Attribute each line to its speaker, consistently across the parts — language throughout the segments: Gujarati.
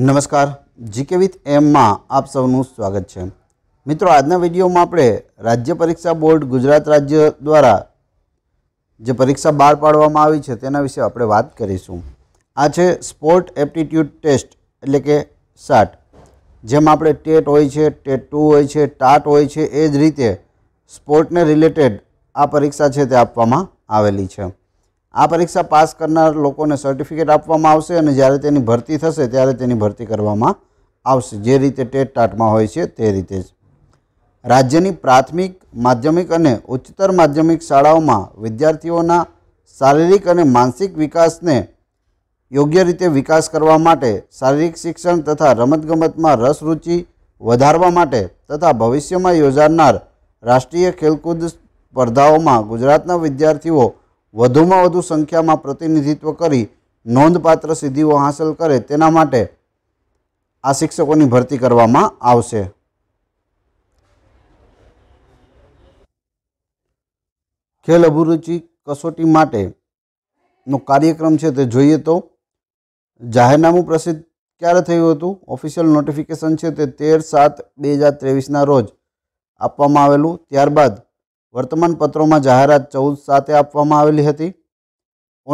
Speaker 1: નમસ્કાર જીકે વિથ એમમાં આપ સૌનું સ્વાગત છે મિત્રો આજના વિડીયોમાં આપણે રાજ્ય પરીક્ષા બોર્ડ ગુજરાત રાજ્ય દ્વારા જે પરીક્ષા બહાર પાડવામાં આવી છે તેના વિશે આપણે વાત કરીશું આ છે સ્પોર્ટ એપ્ટિટ્યૂડ ટેસ્ટ એટલે કે સાટ જેમ આપણે ટેટ હોય છે ટેટ ટુ હોય છે ટાટ હોય છે એ જ રીતે સ્પોર્ટને રિલેટેડ આ પરીક્ષા છે તે આપવામાં આવેલી છે આ પરીક્ષા પાસ કરનાર લોકોને સર્ટિફિકેટ આપવામાં આવશે અને જ્યારે તેની ભરતી થશે ત્યારે તેની ભરતી કરવામાં આવશે જે રીતે ટેટ ટાટમાં હોય છે તે રીતે જ રાજ્યની પ્રાથમિક માધ્યમિક અને ઉચ્ચતર માધ્યમિક શાળાઓમાં વિદ્યાર્થીઓના શારીરિક અને માનસિક વિકાસને યોગ્ય રીતે વિકાસ કરવા માટે શારીરિક શિક્ષણ તથા રમતગમતમાં રસ વધારવા માટે તથા ભવિષ્યમાં યોજાનાર રાષ્ટ્રીય ખેલકૂદ સ્પર્ધાઓમાં ગુજરાતના વિદ્યાર્થીઓ વધુમાં વધુ સંખ્યામાં પ્રતિનિધિત્વ કરી નોંધપાત્ર સિદ્ધિઓ હાંસલ કરે તેના માટે આ શિક્ષકોની ભરતી કરવામાં આવશે ખેલ અભિરુચિ કસોટી માટેનો કાર્યક્રમ છે તે જોઈએ તો જાહેરનામું પ્રસિદ્ધ ક્યારે થયું હતું ઓફિશિયલ નોટિફિકેશન છે તે તેર સાત બે હજાર ત્રેવીસના રોજ આપવામાં આવેલું ત્યારબાદ વર્તમાન પત્રોમાં જાહેરાત ચૌદ સાથે આપવામાં આવેલી હતી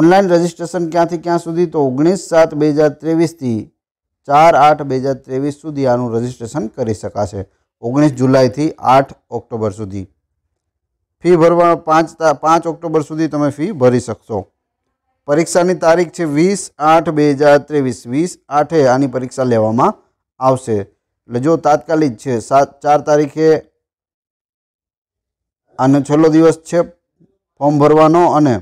Speaker 1: ઓનલાઈન રજિસ્ટ્રેશન ક્યાંથી ક્યાં સુધી તો ઓગણીસ સાત બે હજાર ત્રેવીસથી ચાર આઠ બે હજાર ત્રેવીસ સુધી આનું રજીસ્ટ્રેશન કરી શકાશે ઓગણીસ જુલાઈથી આઠ ઓક્ટોબર સુધી ફી ભરવા પાંચ પાંચ ઓક્ટોબર સુધી તમે ફી ભરી શકશો પરીક્ષાની તારીખ છે વીસ આઠ બે હજાર ત્રેવીસ વીસ આઠે આની પરીક્ષા લેવામાં આવશે એટલે જો તાત્કાલિક છે સાત ચાર તારીખે આનો છેલ્લો દિવસ છે ફોર્મ ભરવાનો અને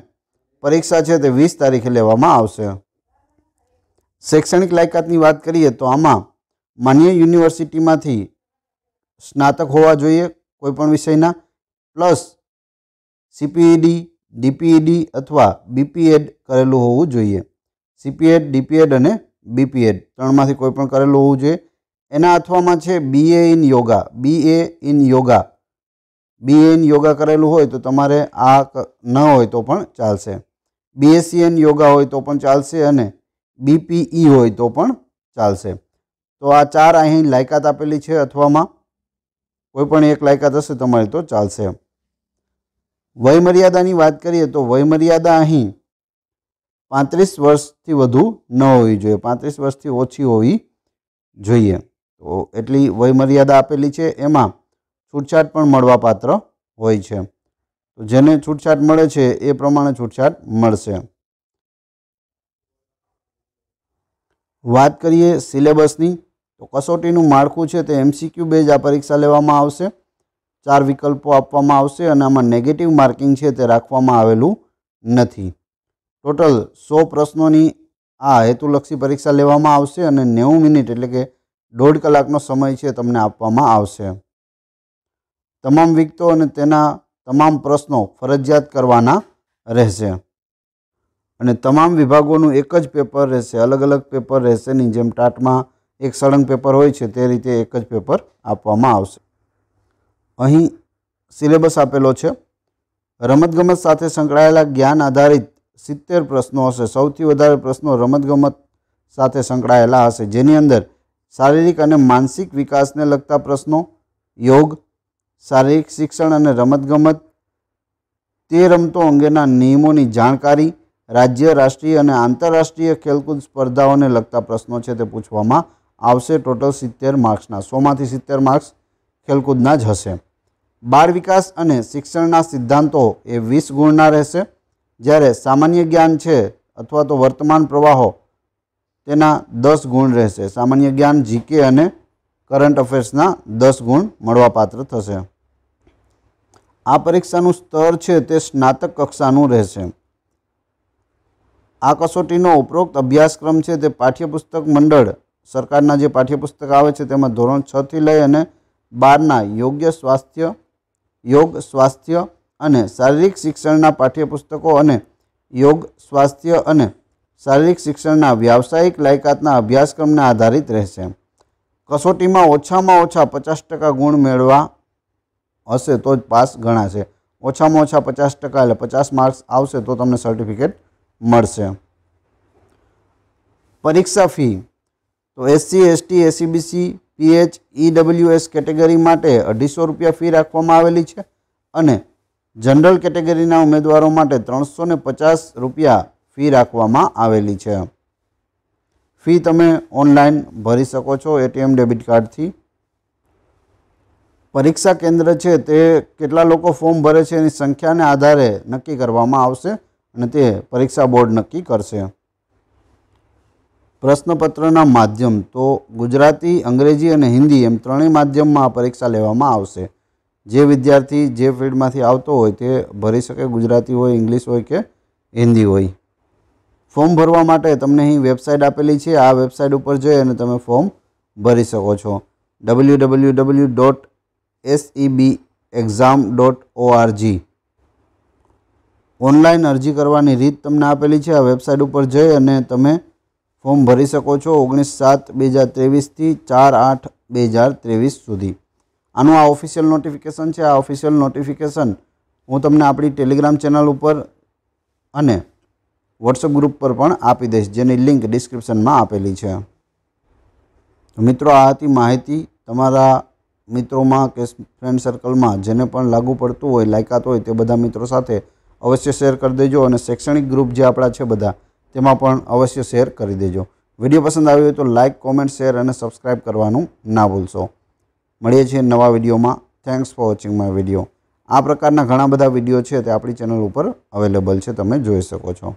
Speaker 1: પરીક્ષા છે તે વીસ તારીખે લેવામાં આવશે શૈક્ષણિક લાયકાતની વાત કરીએ તો આમાં માન્ય યુનિવર્સિટીમાંથી સ્નાતક હોવા જોઈએ કોઈપણ વિષયના પ્લસ સીપીઈડી ડીપીઈડી અથવા બીપીએડ કરેલું હોવું જોઈએ સીપીએડ ડીપીએડ અને બીપીએડ ત્રણમાંથી કોઈપણ કરેલું હોવું જોઈએ એના અથવામાં છે BA in yoga BA in yoga BA in yoga કરેલું હોય તો તમારે આ ન હોય તો પણ ચાલશે બીએસસીએન e યોગા હોય તો પણ ચાલશે અને બીપીઈ e હોય તો પણ ચાલશે તો આ ચાર અહીં લાયકાત આપેલી છે અથવામાં કોઈ પણ એક લાયકાત હશે તમારી તો ચાલશે વયમર્યાદાની વાત કરીએ તો વયમર્યાદા અહીં પાંત્રીસ વર્ષથી વધુ ન હોવી જોઈએ પાંત્રીસ વર્ષથી ઓછી હોવી જોઈએ તો એટલી વયમર્યાદા આપેલી છે એમાં છૂટછાટ પણ મળવાપાત્ર હોય છે તો જેને છૂટછાટ મળે છે એ પ્રમાણે છૂટછાટ મળશે વાત કરીએ સિલેબસની તો કસોટીનું માળખું છે તે એમસીક્યુ બેઝ આ પરીક્ષા લેવામાં આવશે ચાર વિકલ્પો આપવામાં આવશે અને આમાં નેગેટિવ માર્કિંગ છે તે રાખવામાં આવેલું નથી ટોટલ સો પ્રશ્નોની આ હેતુલક્ષી પરીક્ષા લેવામાં આવશે અને નેવું મિનિટ એટલે કે દોઢ કલાકનો સમય છે તમને આપવામાં આવશે તમામ વિગતો અને તેના તમામ પ્રશ્નો ફરજિયાત કરવાના રહેશે અને તમામ વિભાગોનું એક જ પેપર રહેશે અલગ અલગ પેપર રહેશે નહીં જેમ ટાટમાં એક સળંગ પેપર હોય છે તે રીતે એક જ પેપર આપવામાં આવશે અહીં સિલેબસ આપેલો છે રમતગમત સાથે સંકળાયેલા જ્ઞાન આધારિત સિત્તેર પ્રશ્નો હશે સૌથી વધારે પ્રશ્નો રમતગમત સાથે સંકળાયેલા હશે જેની અંદર શારીરિક અને માનસિક વિકાસને લગતા પ્રશ્નો યોગ શારીરિક શિક્ષણ અને રમતગમત તે રમતો અંગેના નિયમોની જાણકારી રાજ્ય રાષ્ટ્રીય અને આંતરરાષ્ટ્રીય ખેલકૂદ સ્પર્ધાઓને લગતા પ્રશ્નો છે તે પૂછવામાં આવશે ટોટલ સિત્તેર માર્ક્સના સોમાંથી સિત્તેર માર્ક્સ ખેલકૂદના જ હશે બાળ વિકાસ અને શિક્ષણના સિદ્ધાંતો એ વીસ ગુણના રહેશે જ્યારે સામાન્ય જ્ઞાન છે અથવા તો વર્તમાન પ્રવાહો તેના દસ ગુણ રહેશે સામાન્ય જ્ઞાન જીકે અને કરંટ અફેર્સના દસ ગુણ મળવાપાત્ર થશે આ પરીક્ષાનું સ્તર છે તે સ્નાતક કક્ષાનું રહેશે આ કસોટીનો ઉપરોક્ત અભ્યાસક્રમ છે તે પાઠ્યપુસ્તક મંડળ સરકારના જે પાઠ્યપુસ્તક આવે છે તેમાં ધોરણ છથી લઈ અને બારના યોગ્ય સ્વાસ્થ્ય યોગ સ્વાસ્થ્ય અને શારીરિક શિક્ષણના પાઠ્યપુસ્તકો અને યોગ સ્વાસ્થ્ય અને શારીરિક શિક્ષણના વ્યાવસાયિક લાયકાતના અભ્યાસક્રમને આધારિત રહેશે કસોટીમાં ઓછામાં ઓછા પચાસ ટકા ગુણ મેળવા હશે તો જ પાસ ગણાશે ઓછામાં ઓછા પચાસ ટકા એટલે પચાસ માર્ક્સ આવશે તો તમને સર્ટિફિકેટ મળશે પરીક્ષા ફી તો SC ST SEBC PH EWS category માટે અઢીસો રૂપિયા ફી રાખવામાં આવેલી છે અને જનરલ કેટેગરીના ઉમેદવારો માટે ત્રણસો પચાસ રૂપિયા ફી રાખવામાં આવેલી છે ફી તમે ઓનલાઈન ભરી શકો છો એટીએમ ડેબિટ કાર્ડથી પરીક્ષા કેન્દ્ર છે તે કેટલા લોકો ફોર્મ ભરે છે એની સંખ્યાને આધારે નક્કી કરવામાં આવશે અને તે પરીક્ષા બોર્ડ નક્કી કરશે પ્રશ્નપત્રના માધ્યમ તો ગુજરાતી અંગ્રેજી અને હિન્દી એમ ત્રણેય માધ્યમમાં પરીક્ષા લેવામાં આવશે જે વિદ્યાર્થી જે ફિલ્ડમાંથી આવતો હોય તે ભરી શકે ગુજરાતી હોય ઇંગ્લિશ હોય કે હિન્દી હોય ફોર્મ ભરવા માટે તમને અહીં વેબસાઇટ આપેલી છે આ વેબસાઇટ ઉપર જઈ અને તમે ફોર્મ ભરી શકો છો W W W dot SEB exam dot ORG online અરજી કરવાની રીત તમને આપેલી છે આ વેબસાઇટ ઉપર જઈ અને તમે ફોર્મ ભરી શકો છો ઓગણીસ સાત બે હજાર ત્રેવીસથી ચાર આઠ બે હજાર ત્રેવીસ સુધી આનું આ ઓફિશિયલ નોટિફિકેશન છે આ ઓફિશિયલ નોટિફિકેશન હું તમને આપણી ટેલિગ્રામ ચેનલ ઉપર અને વોટ્સઅપ ગ્રુપ પર પણ આપી દઈશ જેની લિંક ડિસ્ક્રિપ્શનમાં આપેલી છે મિત્રો આ હતી માહિતી તમારા મિત્રોમાં કે ફ્રેન્ડ સર્કલમાં જેને પણ લાગુ પડતું હોય લાયકાત હોય તે બધા મિત્રો સાથે અવશ્ય શેર કરી દેજો અને શૈક્ષણિક ગ્રુપ જે આપણા છે બધા તેમાં પણ અવશ્ય શેર કરી દેજો વિડીયો પસંદ આવ્યો હોય તો લાઇક કોમેન્ટ શેર અને સબસ્ક્રાઇબ કરવાનું ના ભૂલશો મળીએ છીએ નવા વિડીયોમાં thanks for watching my video આ પ્રકારના ઘણા બધા વિડીયો છે તે આપણી ચેનલ ઉપર અવેલેબલ છે તમે જોઈ શકો છો